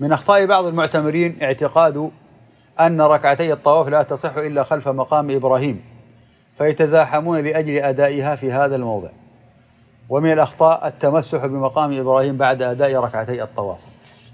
من أخطاء بعض المعتمرين اعتقاد أن ركعتي الطواف لا تصح إلا خلف مقام إبراهيم فيتزاحمون لأجل أدائها في هذا الموضع ومن الأخطاء التمسح بمقام إبراهيم بعد أداء ركعتي الطواف